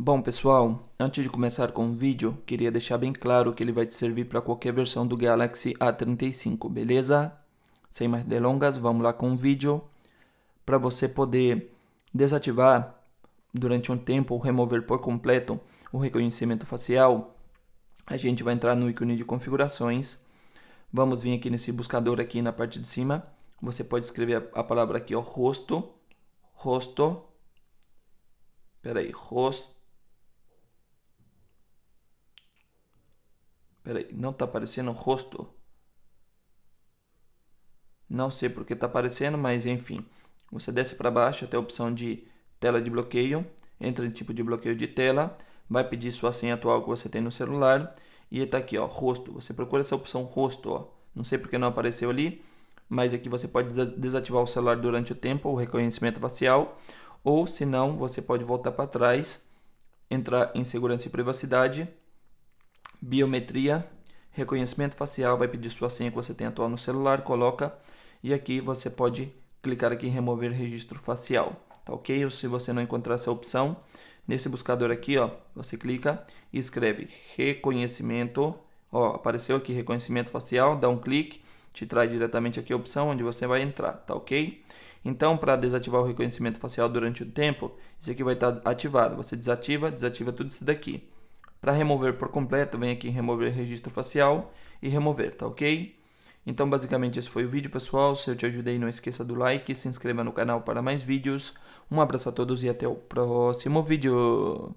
Bom pessoal, antes de começar com o vídeo, queria deixar bem claro que ele vai te servir para qualquer versão do Galaxy A35, beleza? Sem mais delongas, vamos lá com o vídeo. Para você poder desativar durante um tempo ou remover por completo o reconhecimento facial, a gente vai entrar no ícone de configurações. Vamos vir aqui nesse buscador aqui na parte de cima. Você pode escrever a palavra aqui, ó, rosto, rosto, peraí, rosto Peraí, não tá aparecendo rosto. Não sei porque tá aparecendo, mas enfim. Você desce para baixo até a opção de tela de bloqueio, entra em tipo de bloqueio de tela, vai pedir sua senha atual que você tem no celular e tá aqui, ó, rosto. Você procura essa opção rosto, ó. Não sei porque não apareceu ali, mas aqui você pode desativar o celular durante o tempo, o reconhecimento facial, ou se não, você pode voltar para trás, entrar em segurança e privacidade biometria, reconhecimento facial, vai pedir sua senha que você tem atual no celular, coloca e aqui você pode clicar aqui em remover registro facial, tá ok? Ou se você não encontrar essa opção, nesse buscador aqui, ó, você clica e escreve reconhecimento, ó, apareceu aqui reconhecimento facial, dá um clique, te traz diretamente aqui a opção onde você vai entrar, tá ok? Então, para desativar o reconhecimento facial durante o tempo, isso aqui vai estar tá ativado. Você desativa, desativa tudo isso daqui. Para remover por completo, vem aqui em remover registro facial e remover, tá ok? Então, basicamente, esse foi o vídeo, pessoal. Se eu te ajudei, não esqueça do like, se inscreva no canal para mais vídeos. Um abraço a todos e até o próximo vídeo.